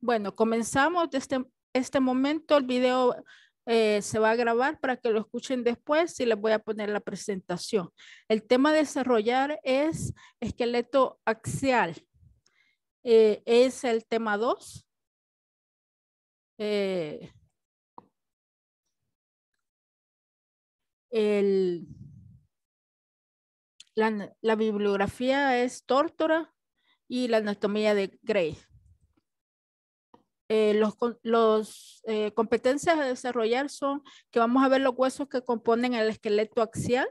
Bueno, comenzamos desde este, este momento. El video eh, se va a grabar para que lo escuchen después y les voy a poner la presentación. El tema a desarrollar es esqueleto axial. Eh, es el tema 2. la, bibliografía es Tórtora y la anatomía de Gray. Eh, las eh, competencias a desarrollar son que vamos a ver los huesos que componen el esqueleto axial.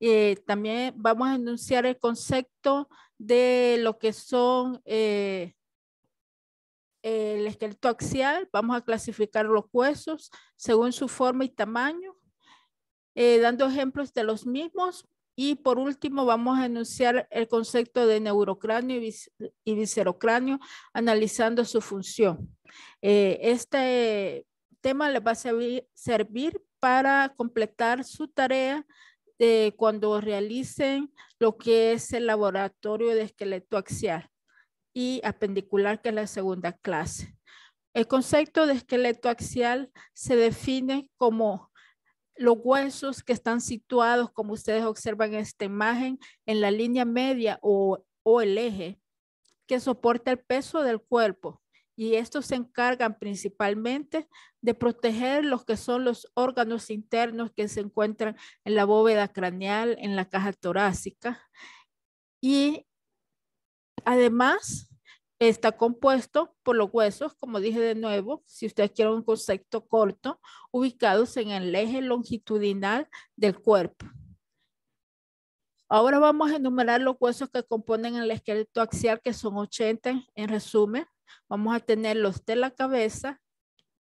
Eh, también vamos a enunciar el concepto de lo que son el esqueleto axial. Vamos a clasificar los huesos según su forma y tamaño. Eh, dando ejemplos de los mismos. Y por último, vamos a enunciar el concepto de neurocráneo y, viscerocráneo, analizando su función. Eh, este tema les va a servir, para completar su tarea cuando realicen lo que es el laboratorio de esqueleto axial y apendicular, que es la segunda clase. El concepto de esqueleto axial se define como los huesos que están situados, como ustedes observan en esta imagen, en la línea media o, o el eje que soporta el peso del cuerpo. Y estos se encargan principalmente de proteger los que son los órganos internos que se encuentran en la bóveda craneal, en la caja torácica. Y además Está compuesto por los huesos, como dije de nuevo, si usted quiere un concepto corto, ubicados en el eje longitudinal del cuerpo. Ahora vamos a enumerar los huesos que componen el esqueleto axial, que son 80 en resumen. Vamos a tener los de la cabeza,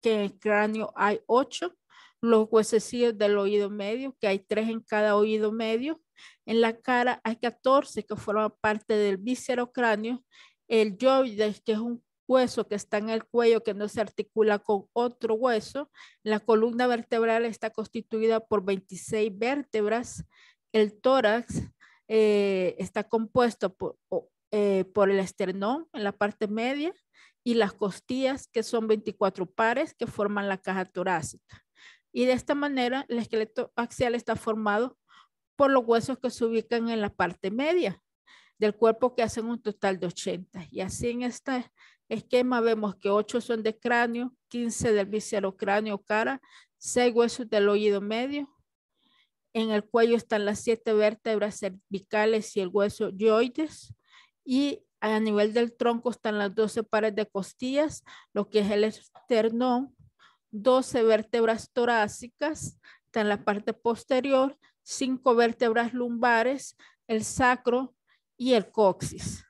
que en el cráneo hay 8, los huesecillos del oído medio, que hay 3 en cada oído medio. En la cara hay 14 que forman parte del víscero cráneo el yoides, que es un hueso que está en el cuello que no se articula con otro hueso. La columna vertebral está constituida por 26 vértebras. El tórax eh, está compuesto por, eh, por el esternón en la parte media y las costillas, que son 24 pares que forman la caja torácica. Y de esta manera, el esqueleto axial está formado por los huesos que se ubican en la parte media, del cuerpo que hacen un total de 80. Y así en este esquema vemos que 8 son de cráneo, 15 del viscerocráneo cara, 6 huesos del oído medio. En el cuello están las 7 vértebras cervicales y el hueso yoides. Y a nivel del tronco están las 12 pares de costillas, lo que es el esternón, 12 vértebras torácicas, está en la parte posterior, 5 vértebras lumbares, el sacro, y el coxis.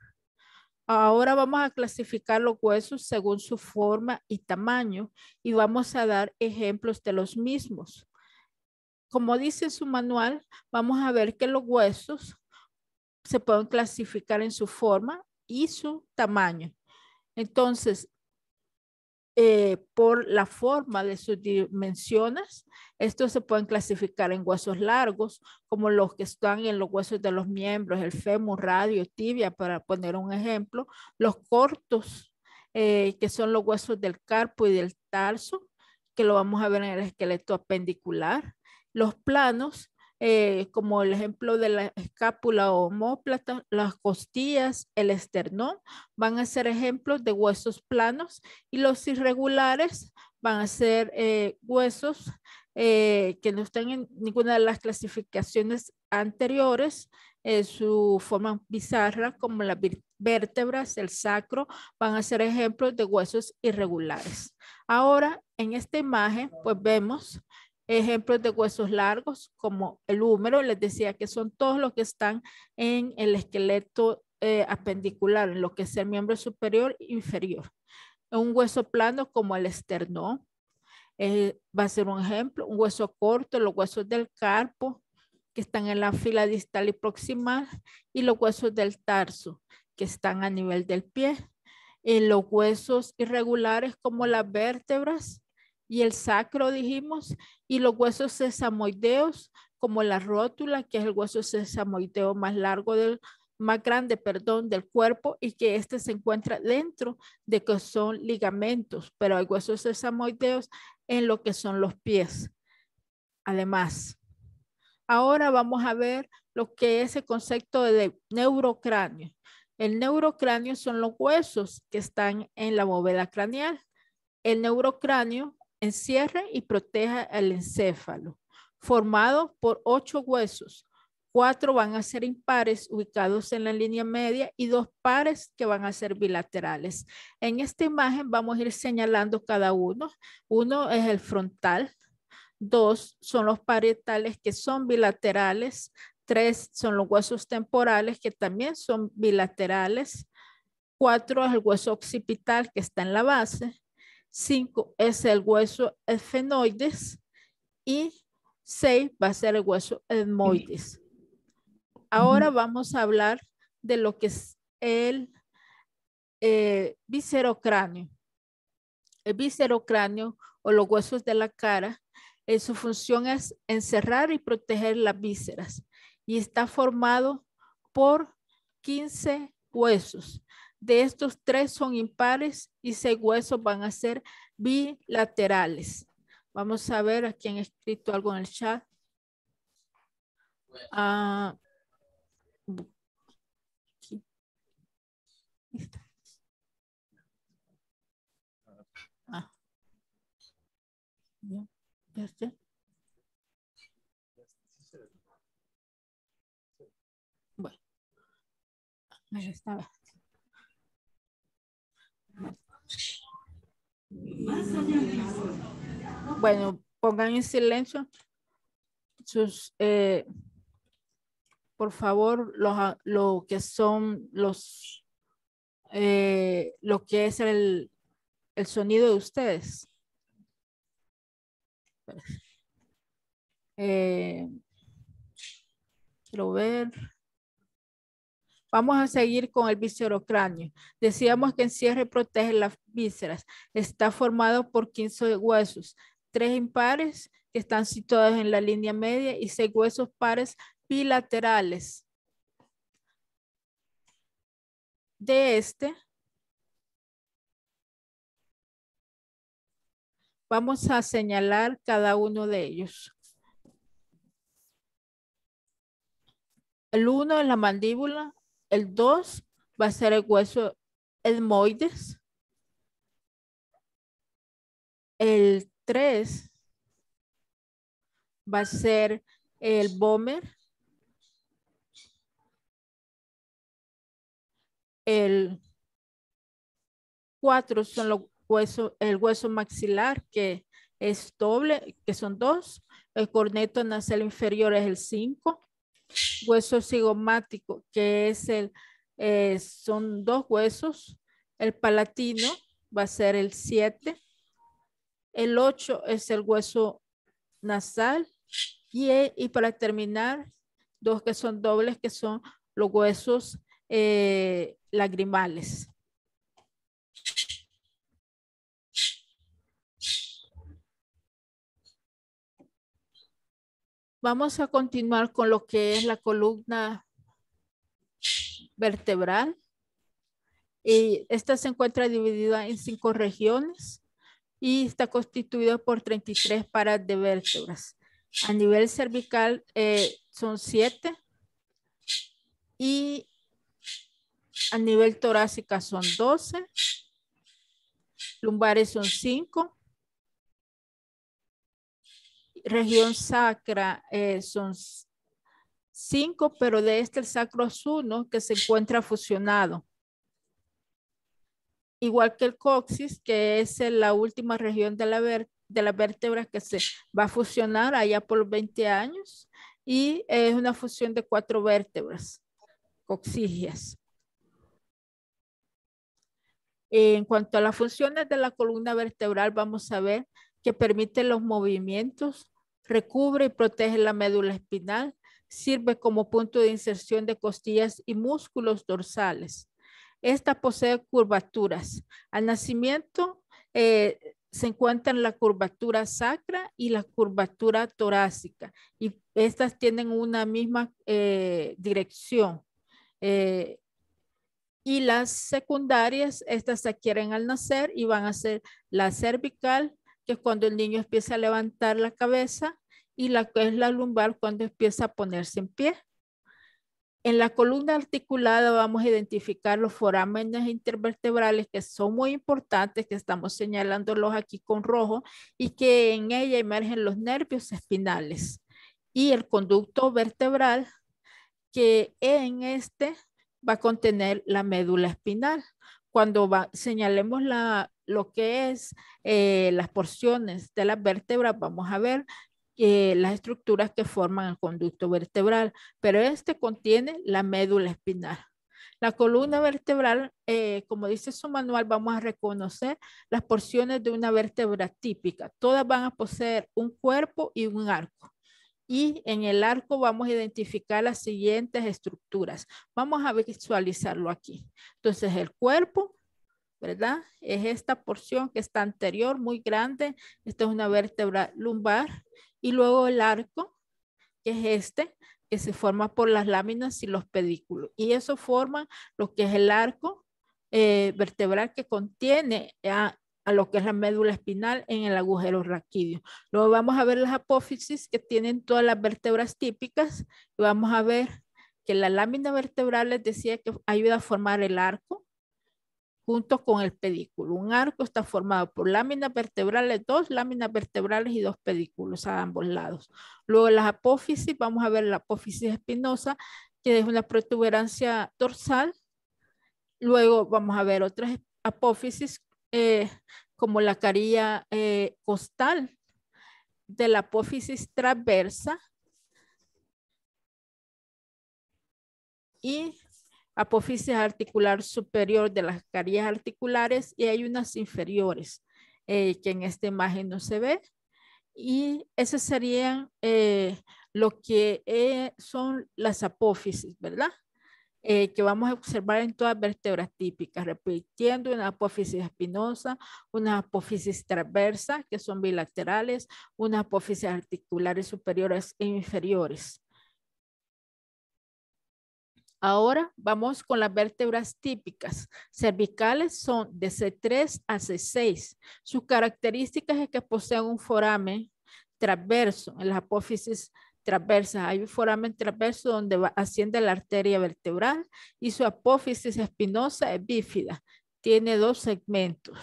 Ahora vamos a clasificar los huesos según su forma y tamaño y vamos a dar ejemplos de los mismos. Como dice su manual, vamos a ver que los huesos se pueden clasificar en su forma y su tamaño. Entonces, eh, por la forma de sus dimensiones. Estos se pueden clasificar en huesos largos, como los que están en los huesos de los miembros, el fémur, radio, tibia, para poner un ejemplo. Los cortos, eh, que son los huesos del carpo y del tarso, que lo vamos a ver en el esqueleto apendicular. Los planos, eh, como el ejemplo de la escápula o homóplata, las costillas, el esternón, van a ser ejemplos de huesos planos y los irregulares van a ser eh, huesos eh, que no están en ninguna de las clasificaciones anteriores, su forma bizarra, como las vértebras, el sacro, van a ser ejemplos de huesos irregulares. Ahora, en esta imagen, pues vemos Ejemplos de huesos largos como el húmero, les decía que son todos los que están en el esqueleto eh, apendicular, en lo que es el miembro superior e inferior. Un hueso plano como el esternón, eh, va a ser un ejemplo, un hueso corto, los huesos del carpo, que están en la fila distal y proximal, y los huesos del tarso, que están a nivel del pie, eh, los huesos irregulares como las vértebras, y el sacro, dijimos, y los huesos sesamoideos, como la rótula, que es el hueso sesamoideo más largo del más grande, perdón, del cuerpo y que este se encuentra dentro de que son ligamentos, pero hay huesos sesamoideos en lo que son los pies. Además, ahora vamos a ver lo que es el concepto de neurocráneo. El neurocráneo son los huesos que están en la bóveda craneal. El neurocráneo encierre y proteja el encéfalo, formado por ocho huesos. Cuatro van a ser impares ubicados en la línea media y dos pares que van a ser bilaterales. En esta imagen vamos a ir señalando cada uno. Uno es el frontal, dos son los parietales que son bilaterales, tres son los huesos temporales que también son bilaterales, cuatro es el hueso occipital que está en la base, 5 es el hueso esfenoides y 6 va a ser el hueso etmoides. Ahora vamos a hablar de lo que es el eh, viscerocráneo. El viscerocráneo o los huesos de la cara, eh, su función es encerrar y proteger las vísceras y está formado por 15 huesos de estos tres son impares y seis huesos van a ser bilaterales. Vamos a ver a quién escrito algo en el chat. Ah, ah. Bueno, ahí estaba. Bueno, pongan en silencio sus, eh, por favor, lo que son los, eh, lo que es el, el sonido de ustedes. Eh, quiero ver. Vamos a seguir con el viscerocráneo. Decíamos que encierra y protege las vísceras. Está formado por 15 huesos, tres impares que están situados en la línea media y seis huesos pares bilaterales. De este, vamos a señalar cada uno de ellos. El uno es la mandíbula, el 2 va a ser el hueso etmoides. El 3 va a ser el bomber. El 4 son los huesos, el hueso maxilar que es doble, que son dos. El corneto nasal inferior es el 5 hueso cigomático, que es el, eh, son dos huesos, el palatino va a ser el 7, el 8 es el hueso nasal y, y, para terminar, dos que son dobles, que son los huesos eh, lagrimales. Vamos a continuar con lo que es la columna vertebral. Y esta se encuentra dividida en cinco regiones y está constituida por 33 paras de vértebras. A nivel cervical eh, son siete y a nivel torácica son 12, lumbares son 5 región sacra eh, son cinco, pero de este el sacro es uno que se encuentra fusionado. Igual que el coxis, que es la última región de la, de las vértebra que se va a fusionar allá por los 20 años y es una fusión de cuatro vértebras, coxigias. En cuanto a las funciones de la columna vertebral, vamos a ver que permite los movimientos Recubre y protege la médula espinal. Sirve como punto de inserción de costillas y músculos dorsales. Esta posee curvaturas. Al nacimiento eh, se encuentran la curvatura sacra y la curvatura torácica. Y estas tienen una misma eh, dirección. Eh, y las secundarias, estas se adquieren al nacer y van a ser la cervical, que es cuando el niño empieza a levantar la cabeza y la que es la lumbar cuando empieza a ponerse en pie. En la columna articulada vamos a identificar los forámenes intervertebrales que son muy importantes, que estamos señalándolos aquí con rojo, y que en ella emergen los nervios espinales y el conducto vertebral, que en este va a contener la médula espinal cuando señalemos la, lo que es eh, las porciones de las vértebras, vamos a ver eh, las estructuras que forman el conducto vertebral, pero este contiene la médula espinal. La columna vertebral, eh, como dice su manual, vamos a reconocer las porciones de una vértebra típica. Todas van a poseer un cuerpo y un arco. Y en el arco vamos a identificar las siguientes estructuras. Vamos a visualizarlo aquí. Entonces el cuerpo, ¿verdad? Es esta porción que está anterior, muy grande. Esta es una vértebra lumbar. Y luego el arco, que es este, que se forma por las láminas y los pedículos. Y eso forma lo que es el arco eh, vertebral que contiene a, a lo que es la médula espinal en el agujero raquídeo. Luego vamos a ver las apófisis que tienen todas las vértebras típicas y vamos a ver que la lámina vertebral les decía que ayuda a formar el arco junto con el pedículo. Un arco está formado por láminas vertebrales, dos láminas vertebrales y dos pedículos a ambos lados. Luego las apófisis, vamos a ver la apófisis espinosa, que es una protuberancia dorsal. Luego vamos a ver otras apófisis eh, como la carilla eh, costal de la apófisis transversa y apófisis articular superior de las carillas articulares y hay unas inferiores eh, que en esta imagen no se ve. Y esas serían lo que son las apófisis, ¿verdad? Eh, que vamos a observar en todas las vértebras típicas, repitiendo una apófisis espinosa, una apófisis transversa, que son bilaterales, una apófisis articulares superiores e inferiores. Ahora vamos con las vértebras típicas. Cervicales son de C3 a C6. Sus características es que poseen un foramen transverso en las apófisis transversa. Hay un foramen transverso donde asciende la arteria vertebral y su apófisis espinosa es bífida. Tiene dos segmentos.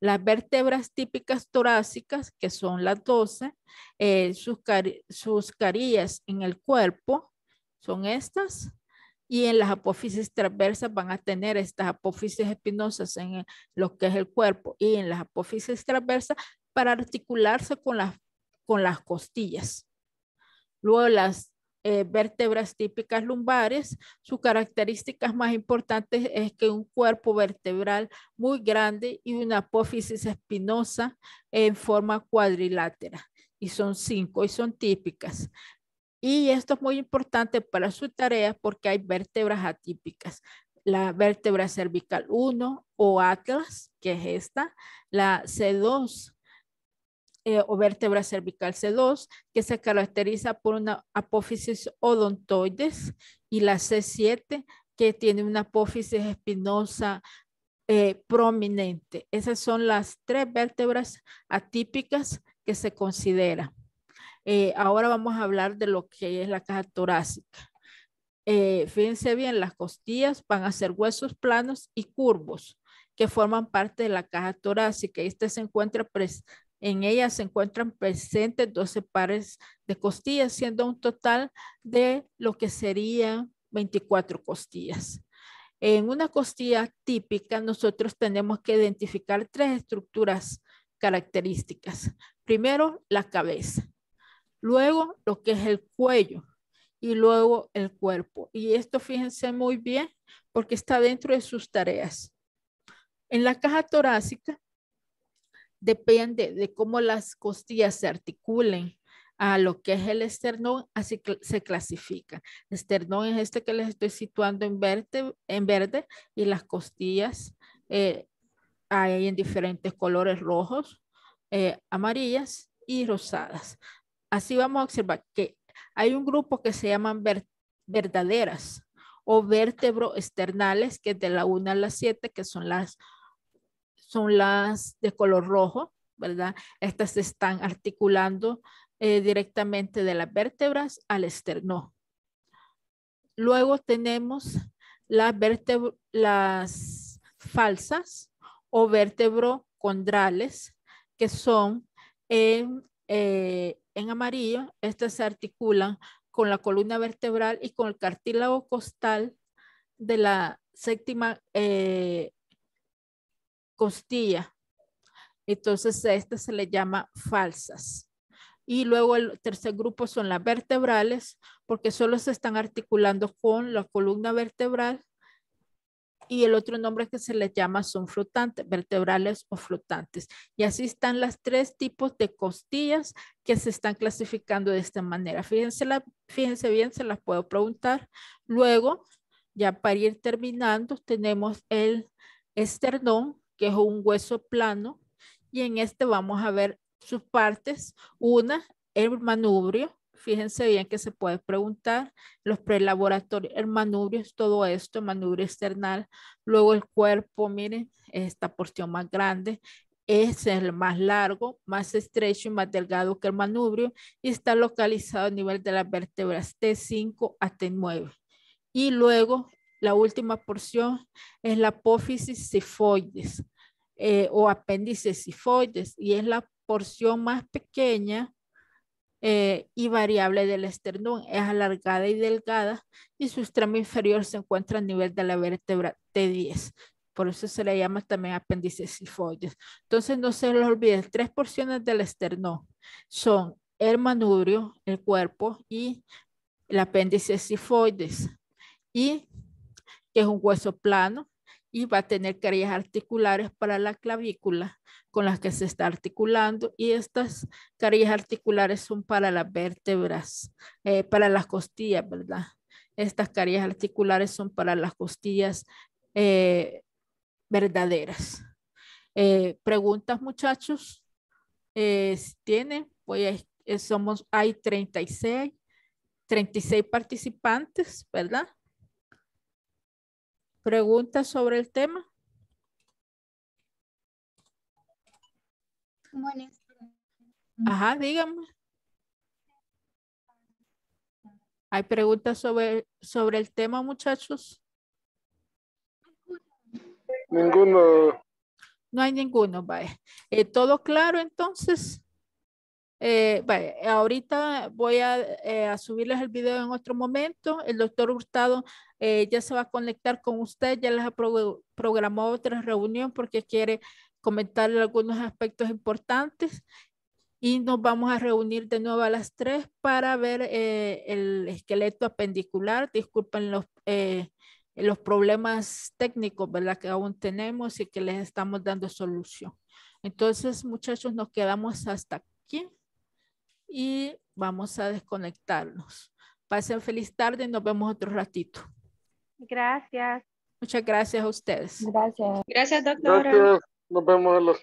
Las vértebras típicas torácicas, que son las 12, eh, sus, carillas en el cuerpo son estas, y en las apófisis transversas van a tener estas apófisis espinosas en lo que es el cuerpo y en las apófisis transversas para articularse con las costillas. Luego las eh, vértebras típicas lumbares, su características más importantes es que un cuerpo vertebral muy grande y una apófisis espinosa en forma cuadrilátera. Y son cinco y son típicas. Y esto es muy importante para su tarea porque hay vértebras atípicas. La vértebra cervical 1 o atlas, que es esta, la C2 eh, o vértebra cervical C2, que se caracteriza por una apófisis odontoides, y la C7, que tiene una apófisis espinosa eh, prominente. Esas son las tres vértebras atípicas que se consideran. Eh, ahora vamos a hablar de lo que es la caja torácica. fíjense bien, las costillas van a ser huesos planos y curvos que forman parte de la caja torácica. Este se encuentra pres en ella se encuentran presentes 12 pares de costillas, siendo un total de lo que serían 24 costillas. En una costilla típica, nosotros tenemos que identificar tres estructuras características. Primero, la cabeza. Luego, lo que es el cuello. Y luego, el cuerpo. Y esto fíjense muy bien porque está dentro de sus tareas. En la caja torácica depende de cómo las costillas se articulen a lo que es el esternón, así que se clasifica. El esternón es este que les estoy situando en verde, en verde y las costillas eh, hay en diferentes colores rojos, eh, amarillas y rosadas. Así vamos a observar que hay un grupo que se llaman verdaderas o vértebro externales, que es de la 1 a la 7, que son las son las de color rojo, ¿verdad? Estas se están articulando eh, directamente de las vértebras al esterno. Luego tenemos las, falsas o vértebrocondrales, que son eh, en, amarillo, estas se articulan con la columna vertebral y con el cartílago costal de la séptima eh, costilla. Entonces a estas se le llama falsas. Y luego el tercer grupo son las vertebrales, porque solo se están articulando con la columna vertebral. Y el otro nombre que se le llama son flotantes, vertebrales o flotantes. Y así están las tres tipos de costillas que se están clasificando de esta manera. Fíjense, la, fíjense bien, se las puedo preguntar. Luego, ya para ir terminando, tenemos el esternón, que es un hueso plano, y en este vamos a ver sus partes. Una, el manubrio, fíjense bien que se puede preguntar, los prelaboratorios, el manubrio es todo esto, manubrio external, luego el cuerpo, miren, esta porción más grande, es el más largo, más estrecho y más delgado que el manubrio y está localizado a nivel de las vértebras T5 a T9. Y luego la última porción es la apófisis sifoides. Eh, o apéndices sifoides y es la porción más pequeña eh, y variable del esternón. Es alargada y delgada y su extremo inferior se encuentra a nivel de la vértebra T10. Por eso se le llama también apéndices sifoides. Entonces no se les olvide, tres porciones del esternón son el manubrio, el cuerpo y el apéndice sifoides. Y que es un hueso plano y va a tener carillas articulares para la clavícula con las que se está articulando y estas carillas articulares son para las vértebras, eh, para las costillas, ¿verdad? Estas carillas articulares son para las costillas eh, verdaderas. Eh, preguntas, muchachos, si tienen, pues, somos, hay 36, 36 participantes, ¿verdad? ¿Preguntas sobre el tema? Ajá, díganme. ¿Hay preguntas sobre, sobre el tema, muchachos? Ninguno. No hay ninguno, vaya. Eh, ¿Todo claro entonces? Eh, ahorita voy a, eh, a, subirles el video en otro momento. El doctor Hurtado eh, ya se va a conectar con usted, ya les ha programado otra reunión porque quiere comentarle algunos aspectos importantes y nos vamos a reunir de nuevo a las tres para ver eh, el esqueleto apendicular. Disculpen los, eh, los problemas técnicos ¿verdad? que aún tenemos y que les estamos dando solución. Entonces, muchachos, nos quedamos hasta aquí y vamos a desconectarnos. Pasen feliz tarde y nos vemos otro ratito. Gracias. Muchas gracias a ustedes. Gracias. Gracias, doctora. Gracias. Nos vemos en los...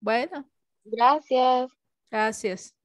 Bueno. Gracias. Gracias.